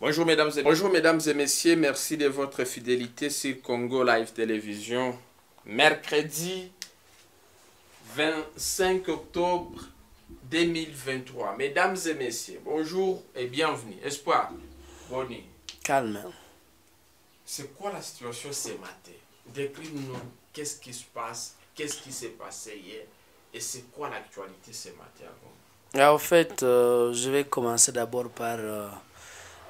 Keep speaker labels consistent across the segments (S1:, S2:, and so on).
S1: Bonjour mesdames, et... Bonjour mesdames et messieurs, merci de votre fidélité sur Congo Live Télévision. Mercredi 25 octobre 2023. Mesdames et messieurs, bonjour et bienvenue. Espoir, bonne Calme. C'est quoi la situation ce matin Décris-nous qu'est-ce qui se passe, qu'est-ce qui s'est passé hier et c'est quoi l'actualité ce matin
S2: En ah, fait, euh, je vais commencer d'abord par euh,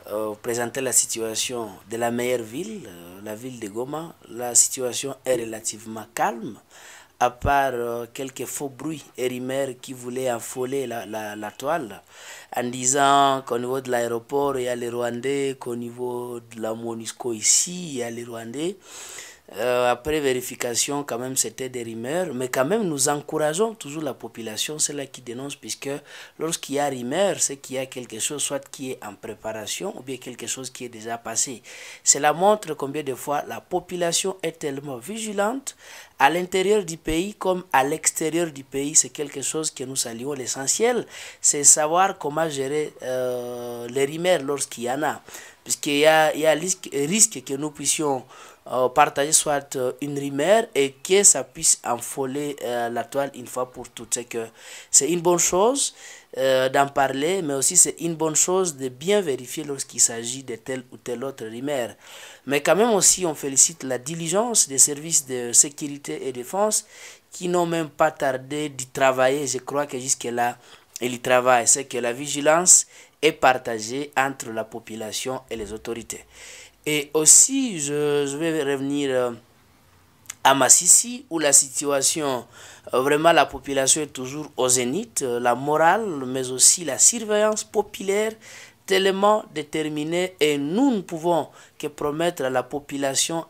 S2: euh, présenter la situation de la meilleure ville, la ville de Goma. La situation est relativement calme à part euh, quelques faux bruits et qui voulaient affoler la, la toile, en disant qu'au niveau de l'aéroport, il y a les Rwandais, qu'au niveau de la MONUSCO ici, il y a les Rwandais. Euh, après vérification, quand même, c'était des rumeurs, mais quand même, nous encourageons toujours la population, c'est là qui dénonce, puisque lorsqu'il y a rumeur, c'est qu'il y a quelque chose, soit qui est en préparation, ou bien quelque chose qui est déjà passé. Cela montre combien de fois la population est tellement vigilante à l'intérieur du pays comme à l'extérieur du pays. C'est quelque chose que nous saluons. L'essentiel, c'est savoir comment gérer euh, les rumeurs lorsqu'il y en a, puisqu'il y a, il y a risque que nous puissions euh, partager soit euh, une rumeur et que ça puisse enfoler euh, la toile une fois pour toutes. C'est que c'est une bonne chose d'en parler, mais aussi c'est une bonne chose de bien vérifier lorsqu'il s'agit de telle ou telle autre rumeur. Mais quand même aussi, on félicite la diligence des services de sécurité et défense qui n'ont même pas tardé d'y travailler. Je crois que jusque-là, ils y travaillent. C'est que la vigilance est partagée entre la population et les autorités. Et aussi, je, vais revenir euh, à Massissi, où la situation, euh, vraiment la population est toujours au zénith, euh, la morale, mais aussi la surveillance populaire tellement déterminée et nous ne pouvons que promettre à la population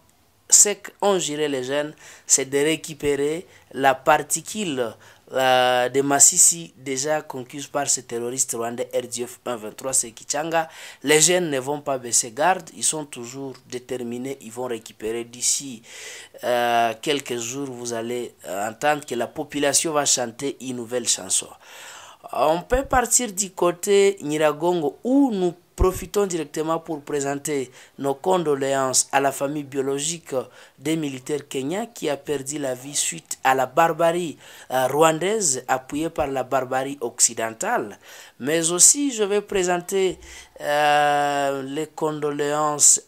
S2: ce qu'ont géré les jeunes, c'est de récupérer la particule de Massissi déjà conquise par ce terroriste rwandais RDF 123 Kichanga. Les jeunes ne vont pas baisser garde, ils sont toujours déterminés, ils vont récupérer d'ici euh, quelques jours. Vous allez euh, entendre que la population va chanter une nouvelle chanson. On peut partir du côté Niragongo où nous Profitons directement pour présenter nos condoléances à la famille biologique des militaires kenyans qui a perdu la vie suite à la barbarie euh, rwandaise appuyée par la barbarie occidentale. Mais aussi, je vais présenter euh, les condoléances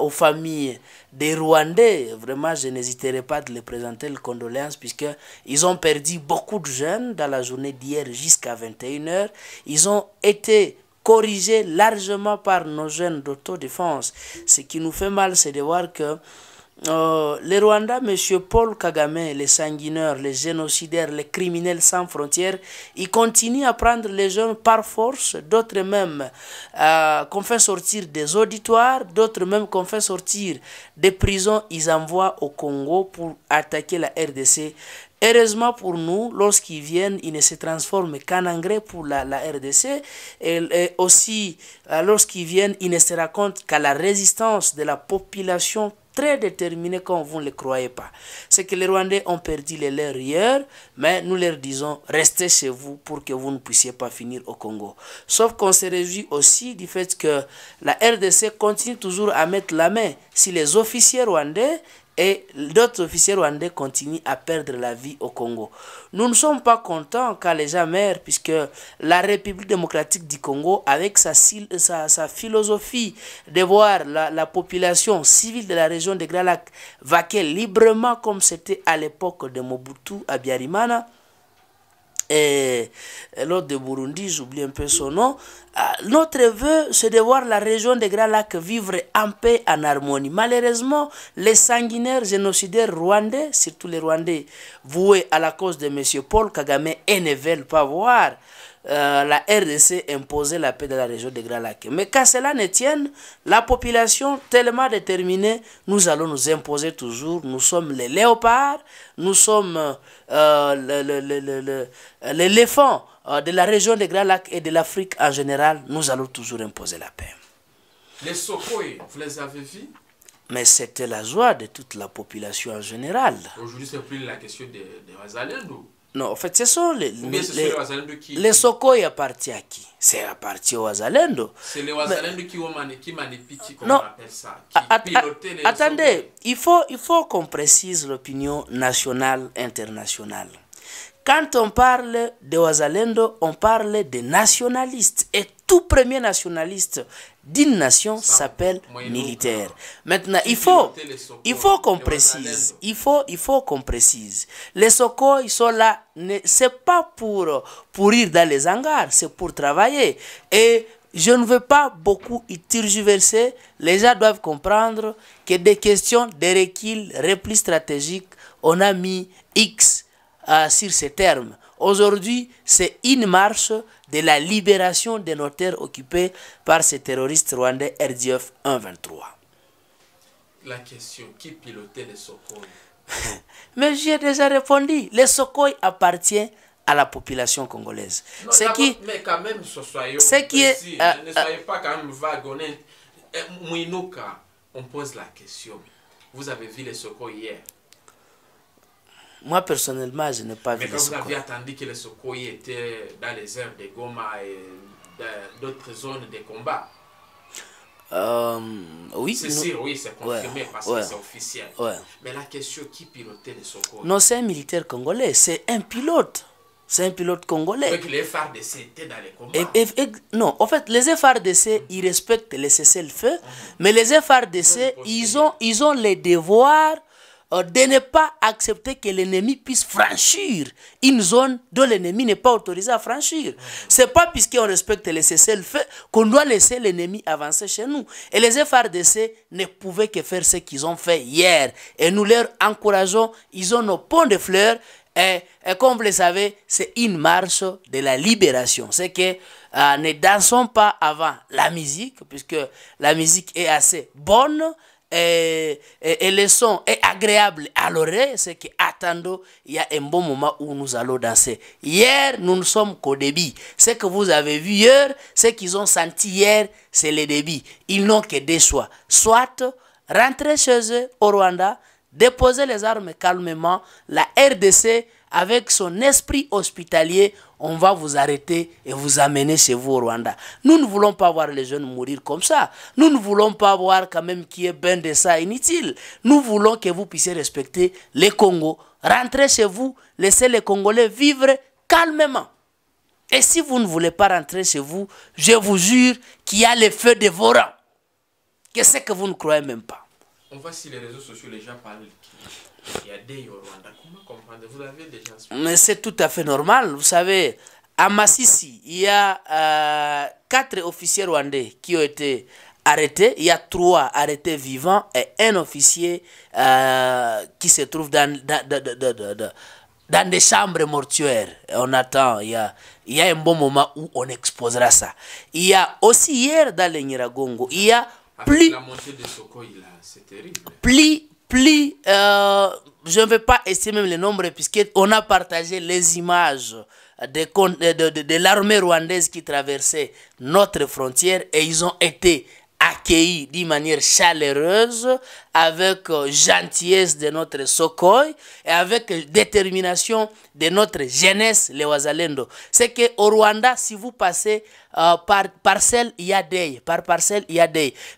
S2: aux familles des Rwandais. Vraiment, je n'hésiterai pas de les présenter les condoléances puisqu'ils ont perdu beaucoup de jeunes dans la journée d'hier jusqu'à 21h. Ils ont été corrigé largement par nos jeunes d'autodéfense. Ce qui nous fait mal, c'est de voir que euh, les Rwandais, M. Paul Kagame, les sanguineurs, les génocidaires, les criminels sans frontières, ils continuent à prendre les jeunes par force, d'autres même euh, qu'on fait sortir des auditoires, d'autres même qu'on fait sortir des prisons, ils envoient au Congo pour attaquer la RDC. Heureusement pour nous, lorsqu'ils viennent, ils ne se transforment qu'en engrais pour la, la RDC. Et, aussi, euh, lorsqu'ils viennent, ils ne se racontent qu'à la résistance de la population très déterminée, quand vous ne le croyez pas. C'est que les Rwandais ont perdu les leurs hier, mais nous leur disons restez chez vous pour que vous ne puissiez pas finir au Congo. Sauf qu'on se réjouit aussi du fait que la RDC continue toujours à mettre la main sur les officiers rwandais et d'autres officiers rwandais continuent à perdre la vie au Congo. Nous ne sommes pas contents car les gens puisque la République démocratique du Congo, avec sa, philosophie de voir la, population civile de la région de Grands vaquer librement comme c'était à l'époque de Mobutu à Biarimana, et eh, eh, l'autre de Burundi, j'oublie un peu son nom. Ah, notre vœu, c'est de voir la région des Grands Lacs vivre en paix, en harmonie. Malheureusement, les sanguinaires génocidaires rwandais, surtout les Rwandais voués à la cause de M. Paul Kagame, et ne veulent pas voir euh, la RDC imposait la paix dans la région des Grands Lacs. Mais quand cela ne tienne, la population tellement déterminée, nous allons nous imposer toujours. Nous sommes les léopards, nous sommes euh, l'éléphant euh, de la région des Grands Lacs et de l'Afrique en général. Nous allons toujours imposer la paix.
S1: Les Sokoy, vous les avez vus
S2: mais c'était la joie de toute la population en général.
S1: Aujourd'hui, c'est plus la question des, de
S2: non, en fait, ce sont les, les, les, qui... les Soko y appartient à qui C'est appartient aux Wazalendo.
S1: C'est les Wazalendo qui ont mani, qui manipulent, comme on appelle ça, qui les Attendez,
S2: il faut, il faut qu'on précise l'opinion nationale, internationale. Quand on parle de Wazalendo, on parle de nationalistes. Et tout premier nationaliste d'une nation s'appelle militaire. Maintenant, il faut, il faut qu'on précise. Il faut, il faut qu'on précise. Les Soko, ils sont là, c'est pas pour pourrir dans les hangars, c'est pour travailler. Et je ne veux pas beaucoup y tergiverser. Les gens doivent comprendre que des questions de requis, repli stratégique, on a mis X sur ces termes. Aujourd'hui, c'est une marche de la libération de nos terres occupées par ces terroristes rwandais RDF 123.
S1: La question, qui pilotait les Sokoy
S2: Mais j'ai déjà répondu, les Sokoy appartiennent à la population congolaise. ce qui...
S1: Mais quand même, ce qui ne euh, soyez euh, pas quand même on, eh, on pose la question. Vous avez vu les Sokoy hier
S2: moi, personnellement, je n'ai pas Mais vu Mais quand vous avez
S1: attendu que les Sokoy étaient dans les airs de Goma et d'autres zones de combat
S2: euh, oui, c'est sûr, oui, c'est confirmé parce que c'est officiel. Ouais.
S1: Mais la question, qui pilotait les Sokoy
S2: Non, c'est un militaire congolais, c'est un pilote. C'est un pilote congolais. Donc les FARDC étaient dans les combats. Et, et, non, en fait, les FARDC, ils respectent les cessez-le-feu, mhm. mais les FARDC, ils ont, ils ont les devoirs euh, de ne pas accepter que l'ennemi puisse franchir une zone dont l'ennemi n'est pas autorisé à franchir. C'est pas puisqu'on respecte les cessez-le-feu qu'on doit laisser l'ennemi avancer chez nous. Et les FRDC ne pouvaient que faire ce qu'ils ont fait hier. Et nous leur encourageons, ils ont nos ponts de fleurs. Et, comme vous le savez, c'est une marche de la libération. C'est que euh, ne dansons pas avant la musique, puisque la musique est assez bonne et, et, le son est agréable à l'oreille, eh, c'est qu'attendons, il y a un bon moment où nous allons danser. Hier, nous ne sommes qu'au débit. Ce que vous avez vu hier, ce qu'ils ont senti hier, c'est le débit. Ils n'ont que deux choix. Soit rentrer chez eux au Rwanda, déposer les armes calmement, la RDC avec son esprit hospitalier on va vous arrêter et vous amener chez vous au Rwanda. Nous ne voulons pas voir les jeunes mourir comme ça. Nous ne voulons pas voir quand même qu'il y ait ben de ça inutile. Nous voulons que vous puissiez respecter les Congo. Rentrez chez vous, laissez les Congolais vivre calmement. Et si vous ne voulez pas rentrer chez vous, je vous jure qu'il y a les feux dévorants. Qu'est-ce que vous ne croyez même pas
S1: on voit sur les réseaux sociaux, les gens parlent. Il y a des Rwandais. Comment Vous avez
S2: Mais c'est tout à fait normal. Vous savez, à Massissi, il y a euh, quatre officiers rwandais qui ont été arrêtés. Il y a trois arrêtés vivants et un officier euh, qui se trouve dans, dans, dans, des chambres mortuaires. on attend. Il y, a, il y a un bon moment où on exposera ça. Il y a aussi hier dans le Niragongo, il y a plus, la
S1: de c'est terrible.
S2: Plus, euh, je ne vais pas estimer le nombre, puisqu'on a partagé les images de, de l'armée rwandaise qui traversait notre frontière et ils ont été accueilli d'une manière chaleureuse, avec euh, gentillesse de notre Sokoy et avec détermination de notre jeunesse, les Wazalendo. C'est qu'au Rwanda, si vous passez euh, par parcelle, il Par parcelle, il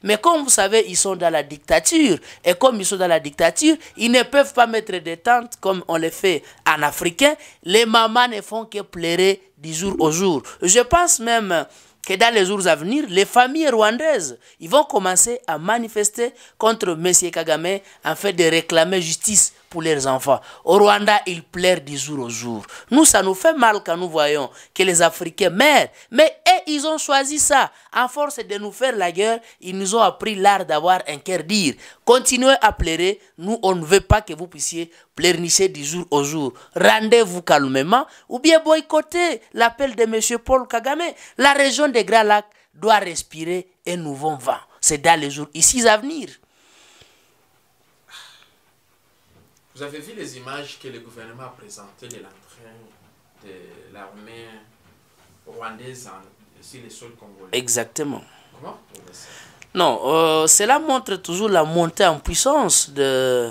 S2: Mais comme vous savez, ils sont dans la dictature. Et comme ils sont dans la dictature, ils ne peuvent pas mettre des tentes comme on le fait en africain. Les mamans ne font que pleurer du jour au jour. Je pense même que dans les jours à venir, les familles rwandaises, ils vont commencer à manifester contre M. Kagame en fait de réclamer justice pour leurs enfants. Au Rwanda, ils pleurent du jour au jour. Nous, ça nous fait mal quand nous voyons que les Africains meurent. Mais et ils ont choisi ça. À force de nous faire la guerre, ils nous ont appris l'art d'avoir un cœur dire. Continuez à pleurer. Nous, on ne veut pas que vous puissiez pleurnicher du jour au jour. Rendez-vous calmement ou bien boycottez l'appel de M. Paul Kagame. La région des Grands Lacs doit respirer un nouveau vent. C'est dans les jours ici à venir.
S1: Vous avez vu les images que le gouvernement a présentées de l'entraînement de l'armée rwandaise sur les sols congolais. Exactement.
S2: Comment Non, euh, cela montre toujours la montée en puissance de,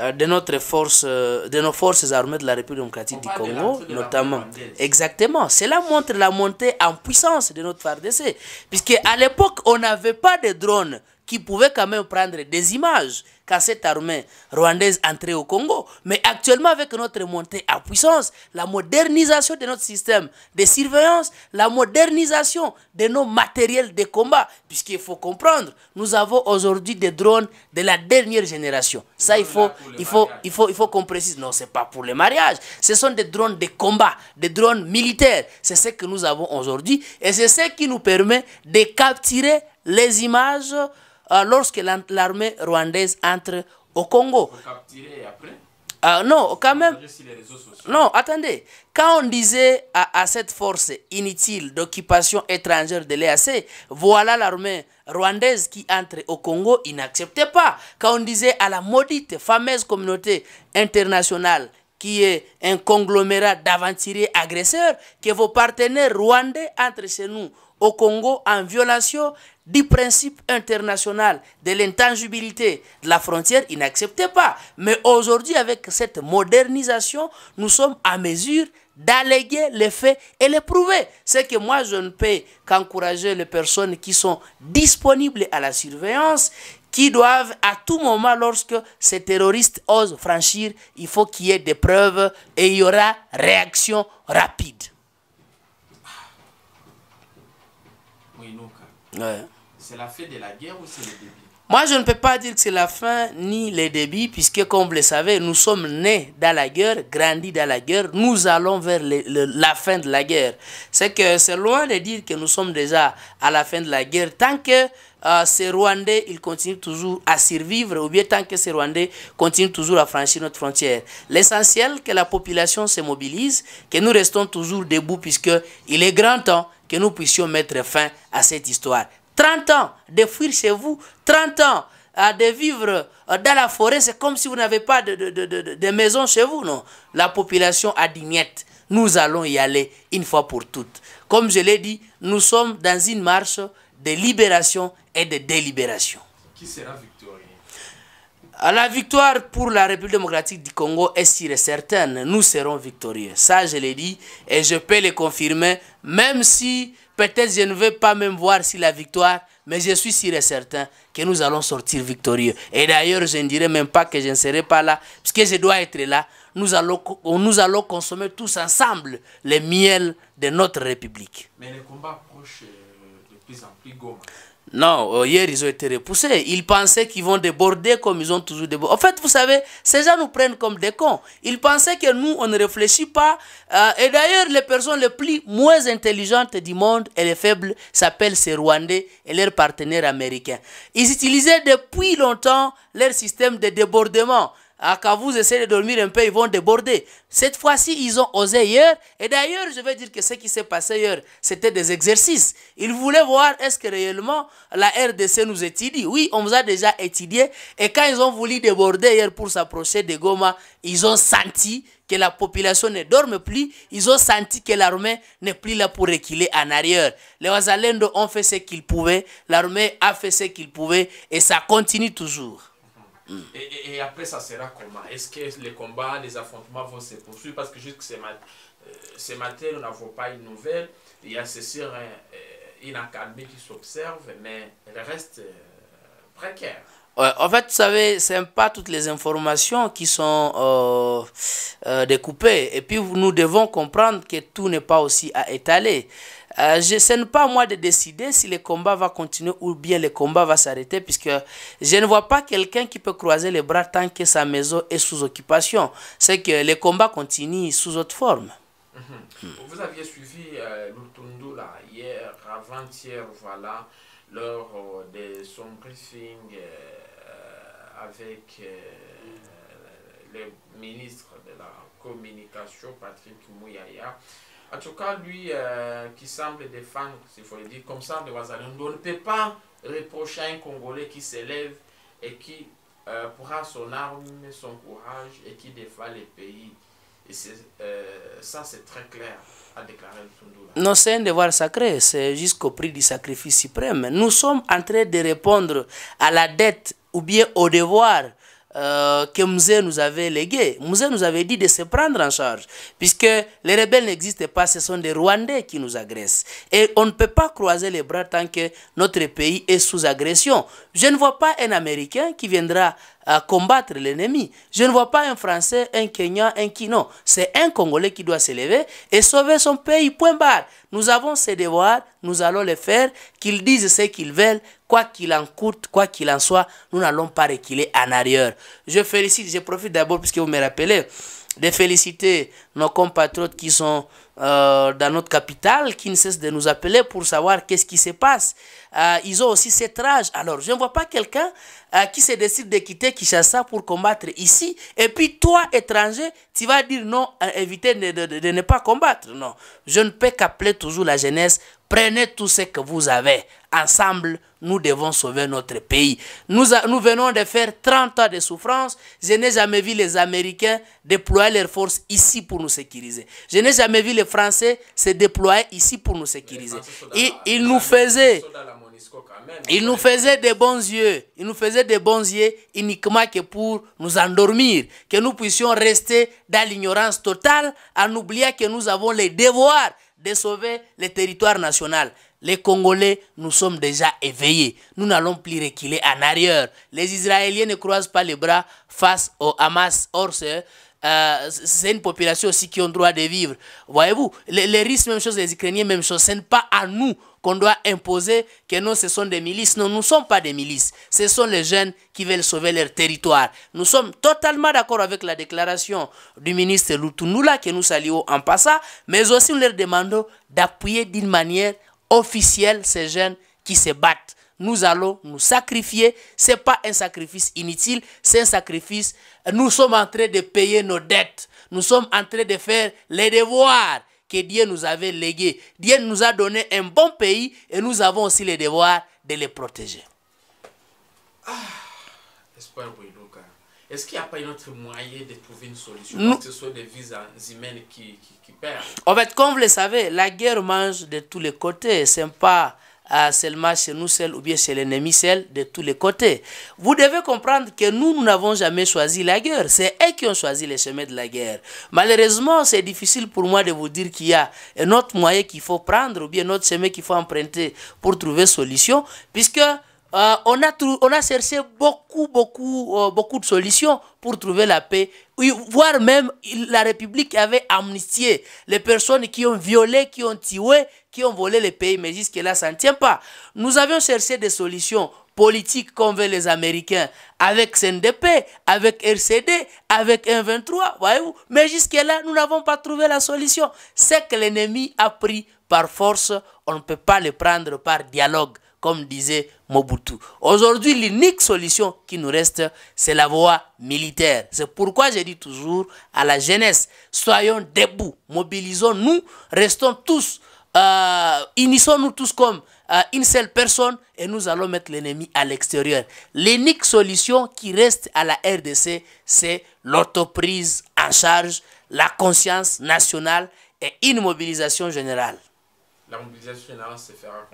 S2: euh, de, notre force, euh, de nos forces armées de la République démocratique du Congo, notamment. Exactement. Cela montre la montée en puissance de notre FARDC. Puisque à l'époque, on n'avait pas de drones qui pouvaient quand même prendre des images quand cette armée rwandaise entrée au Congo. Mais actuellement, avec notre montée à puissance, la modernisation de notre système de surveillance, la modernisation de nos matériels de combat, puisqu'il faut comprendre, nous avons aujourd'hui des drones de la dernière génération. Ça, il faut, il faut, il faut, il faut qu'on précise. Non, n'est pas pour les mariages. Ce sont des drones de combat, des drones militaires. C'est ce que nous avons aujourd'hui et c'est ce qui nous permet de capturer les images euh, lorsque l'armée rwandaise entre au Congo. après euh, non, quand même. Non, attendez. Quand on disait à, cette force inutile d'occupation étrangère de l'EAC, voilà l'armée rwandaise qui entre au Congo, ils n'acceptaient pas. Quand on disait à la maudite, fameuse communauté internationale qui est un conglomérat d'aventuriers agresseurs, que vos partenaires rwandais entrent chez nous au Congo en violation du principe international de l'intangibilité de la frontière, il n'acceptait pas. Mais aujourd'hui, avec cette modernisation, nous sommes en mesure d'alléguer les faits et les prouver. C'est que moi, je ne peux qu'encourager les personnes qui sont disponibles à la surveillance, qui doivent à tout moment, lorsque ces terroristes osent franchir, il faut qu'il y ait des preuves et il y aura réaction rapide.
S1: C'est la fin de la guerre ou c'est le début
S2: Moi, je ne peux pas dire que c'est la fin ni le début, puisque, comme vous le savez, nous sommes nés dans la guerre, grandis dans la guerre, nous allons vers la fin de la guerre. C'est que c'est loin de dire que nous sommes déjà à la fin de la guerre, tant que euh, ces Rwandais, ils continuent toujours à survivre, ou bien tant que ces Rwandais continuent toujours à franchir notre frontière. L'essentiel, que la population se mobilise, que nous restons toujours debout, puisque il est grand temps nous puissions mettre fin à cette histoire. 30 ans de fuir chez vous, 30 ans euh, de vivre euh, dans la forêt, c'est comme si vous n'avez pas de, de, de, maison chez vous, non. La population a dignette. Nous allons y aller une fois pour toutes. Comme je l'ai dit, nous sommes dans une marche de libération et de délibération. Qui sera la victoire pour la République démocratique du Congo est si certaine. Nous serons victorieux. Ça, je l'ai dit et je peux le confirmer, même si peut-être je ne vais pas même voir si la victoire, mais je suis si certain que nous allons sortir victorieux. Et d'ailleurs, je ne dirais même pas que je ne serai pas là, puisque je dois être là. Nous allons, nous allons consommer tous ensemble le miel de notre République.
S1: Mais le combat approche euh, de plus en plus
S2: non, euh, hier, ils ont été repoussés. Ils pensaient qu'ils vont déborder comme ils ont toujours débordé. En fait, vous savez, ces gens nous prennent comme des cons. Ils pensaient que nous, on ne réfléchit pas. Euh, et d'ailleurs, les personnes les plus moins intelligentes du monde et les faibles s'appellent ces Rwandais et leurs partenaires américains. Ils utilisaient depuis longtemps leur système de débordement. Ah, quand vous essayez de dormir un peu, ils vont déborder. Cette fois-ci, ils ont osé hier. Et d'ailleurs, je veux dire que ce qui s'est passé hier, c'était des exercices. Ils voulaient voir est-ce que réellement la RDC nous étudie. Oui, on vous a déjà étudié. Et quand ils ont voulu déborder hier pour s'approcher de Goma, ils ont senti que la population ne dorme plus, ils ont senti que l'armée n'est plus là pour reculer en arrière. Les Wazalendo ont fait ce qu'ils pouvaient, l'armée a fait ce qu'ils pouvait. et ça continue toujours.
S1: Et, après, ça sera comment Est-ce que les combats, les affrontements vont se poursuivre Parce que jusqu'à euh, ce, matin, nous n'avons pas une nouvelle. Il y a, c'est sûr, euh, une accalmie qui s'observe, mais elle reste euh,
S2: précaire en fait, vous savez, ce n'est pas toutes les informations qui sont euh, euh, découpées. Et puis, nous devons comprendre que tout n'est pas aussi à étaler. Euh, je, ce n'est pas à moi de décider si le combat va continuer ou bien le combat va s'arrêter, puisque je ne vois pas quelqu'un qui peut croiser les bras tant que sa maison est sous occupation. C'est que le combat continue sous autre forme.
S1: Mhm. Vous aviez suivi euh, Lutundo là, hier, avant-hier, voilà lors euh, de son briefing euh, avec euh, le ministre de la Communication, Patrick Mouyaya. En tout cas, lui qui semble défendre, s'il faut le dire comme ça, de on ne peut pas reprocher à un Congolais qui s'élève et qui pourra son arme, son courage et qui défend les pays. Et euh, ça, c'est très clair, le déclaré
S2: Non, c'est un devoir sacré, c'est jusqu'au prix du sacrifice suprême. Nous sommes en train de répondre à la dette ou bien au devoir euh, que Mouzé nous avait légué. Mouzé nous avait dit de se prendre en charge, puisque les rebelles n'existent pas, ce sont des Rwandais qui nous agressent. Et on ne peut pas croiser les bras tant que notre pays est sous agression. Je ne vois pas un Américain qui viendra à combattre l'ennemi. Je ne vois pas un Français, un Kenyan, un Kino. C'est un Congolais qui doit s'élever et sauver son pays, point barre. Nous avons ses devoirs, nous allons les faire, qu'ils disent ce qu'ils veulent, quoi qu'il en coûte, quoi qu'il en soit, nous n'allons pas reculer en arrière. Je félicite, je profite d'abord, puisque vous me rappelez, de féliciter nos compatriotes qui sont euh, dans notre capitale, qui ne cessent de nous appeler pour savoir qu'est-ce qui se passe. Euh, ils ont aussi cet rage. Alors, je ne vois pas quelqu'un euh, qui se décide de quitter Kishasa pour combattre ici. Et puis, toi, étranger, tu vas dire non, éviter de, ne pas combattre. Non, je ne peux qu'appeler toujours la jeunesse. Prenez tout ce que vous avez. Ensemble, nous devons sauver notre pays. Nous, nous venons de faire 30 ans de souffrance. Je n'ai jamais vu les Américains déployer leurs forces ici pour sécuriser. Je n'ai jamais vu les Français se déployer ici pour nous sécuriser. Ils, nous faisaient... il nous faisait des bons yeux. Il nous faisait des bons yeux uniquement que pour nous endormir, que nous puissions rester dans l'ignorance totale en oubliant que nous avons le devoir de sauver le territoire national les Congolais, nous sommes déjà éveillés. Nous n'allons plus reculer en arrière. Les Israéliens ne croisent pas les bras face au Hamas. Or, c'est euh, une population aussi qui le droit de vivre. Voyez-vous, les, Russes, même chose, les Ukrainiens, même chose. Ce n'est pas à nous qu'on doit imposer que nous, ce sont des milices. Non, nous ne sommes pas des milices. Ce sont les jeunes qui veulent sauver leur territoire. Nous sommes totalement d'accord avec la déclaration du ministre Lutunula, que nous saluons en passant, mais aussi nous leur demandons d'appuyer d'une manière officiels, ces jeunes qui se battent. Nous allons nous sacrifier. Ce n'est pas un sacrifice inutile, c'est un sacrifice. Nous sommes en train de payer nos dettes. Nous sommes en train de faire les devoirs que Dieu nous avait légués. Dieu nous a donné un bon pays et nous avons aussi les devoirs de les protéger.
S1: Ah, est-ce qu'il n'y a pas un autre moyen de trouver une solution que ce soit des visas humaines qui, qui, qui, perdent
S2: En fait, comme vous le savez, la guerre mange de tous les côtés. Ce n'est pas euh, seulement chez nous seuls ou bien chez l'ennemi seul, de tous les côtés. Vous devez comprendre que nous, nous n'avons jamais choisi la guerre. C'est eux qui ont choisi les chemins de la guerre. Malheureusement, c'est difficile pour moi de vous dire qu'il y a un autre moyen qu'il faut prendre ou bien un autre chemin qu'il faut emprunter pour trouver solution, puisque... Euh, on, a on a cherché beaucoup, beaucoup, euh, beaucoup de solutions pour trouver la paix. Voire même, la République avait amnistié les personnes qui ont violé, qui ont tué, qui ont volé le pays, mais jusque-là, ça ne tient pas. Nous avions cherché des solutions politiques comme veulent les Américains, avec CNDP, avec RCD, avec M23, voyez-vous. Mais jusque-là, nous n'avons pas trouvé la solution. C'est que l'ennemi a pris par force, on ne peut pas le prendre par dialogue comme disait Mobutu. Aujourd'hui, l'unique solution qui nous reste, c'est la voie militaire. C'est pourquoi j'ai dit toujours à la jeunesse, soyons debout, mobilisons-nous, restons tous, euh, unissons-nous tous comme euh, une seule personne et nous allons mettre l'ennemi à l'extérieur. L'unique solution qui reste à la RDC, c'est l'autoprise en charge, la conscience nationale et une mobilisation générale. La
S1: mobilisation générale, c'est faire un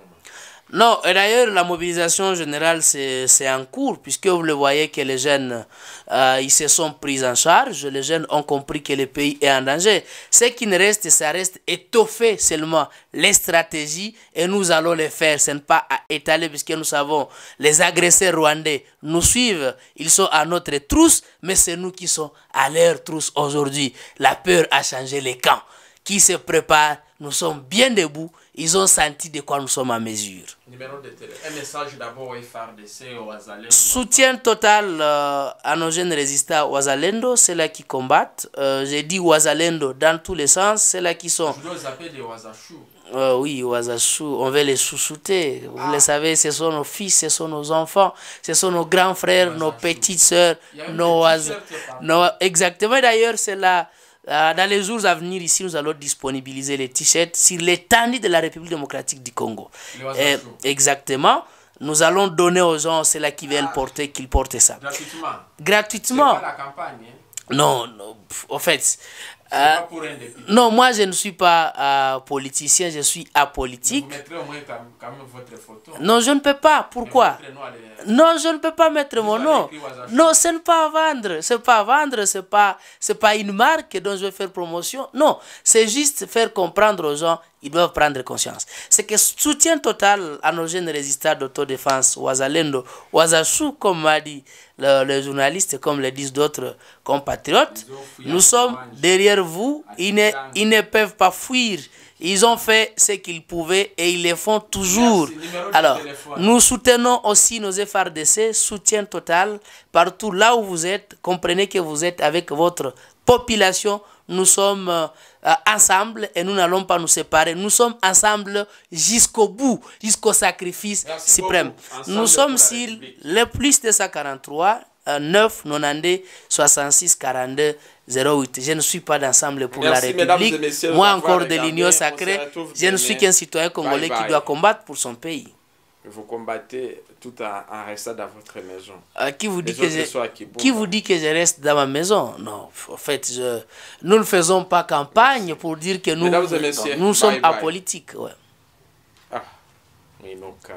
S2: non, et d'ailleurs, la mobilisation générale, c'est en cours, puisque vous le voyez que les jeunes, euh, ils se sont pris en charge, les jeunes ont compris que le pays est en danger. Ce qui ne reste, ça reste étoffer seulement les stratégies, et nous allons les faire, ce n'est pas à étaler, puisque nous savons, les agresseurs rwandais nous suivent, ils sont à notre trousse, mais c'est nous qui sommes à leur trousse aujourd'hui. La peur a changé les camps. Qui se prépare nous sommes bien debout, ils ont senti de quoi nous sommes à mesure.
S1: Numéro de Un message d'abord Soutien
S2: total euh, à nos jeunes résistants Oazalendo, c'est là qui combattent. Euh, j'ai dit Oazalendo dans tous les sens, c'est là qu'ils sont. Euh, oui, Ouazachou, on veut les chouchouter. Vous ah. le savez, ce sont nos fils, ce sont nos enfants, ce sont nos grands frères, nos petites sœurs, nos Exactement, d'ailleurs, c'est là. Euh, dans les jours à venir, ici, nous allons disponibiliser les t-shirts sur l'étendue de la République démocratique du Congo. Euh, exactement. Nous allons donner aux gens, ceux-là qui veulent ah. porter, qu'ils portent ça. Gratuitement. Gratuitement. Pas la campagne. Hein? Non, non, en fait, euh, non, moi je ne suis pas euh, politicien, je suis apolitique. Non, je ne peux pas. Pourquoi Non, je ne peux pas mettre mon nom. Non, ce n'est pas vendre. Ce n'est pas vendre, ce n'est pas, pas une marque dont je vais faire promotion. Non, c'est juste faire comprendre aux gens ils doivent prendre conscience. C'est que soutien total à nos jeunes résistants d'autodéfense, Ouazalendo, Ouazachou, comme m'a dit le, journaliste, comme le disent d'autres compatriotes, nous sommes derrière vous, ils ne, ils ne peuvent pas fuir. Ils ont fait ce qu'ils pouvaient et ils le font toujours. Alors, nous soutenons aussi nos d'essai soutien total, partout là où vous êtes, comprenez que vous êtes avec votre population, nous sommes euh, ensemble et nous n'allons pas nous séparer. Nous sommes ensemble jusqu'au bout, jusqu'au sacrifice suprême. Nous sommes sur le plus de 143 9 90 66 42 08. Je ne suis pas d'ensemble pour la République. Moi encore de l'Union sacrée, je ne suis qu'un citoyen congolais qui doit
S1: combattre pour son pays vous combattez tout en, restant dans votre maison.
S2: Euh, qui, vous dit que je, qui, vous dit que je reste dans ma maison Non, en fait, nous ne faisons pas campagne pour dire que nous, nous sommes à apolitiques.
S1: Ah, mais donc, euh,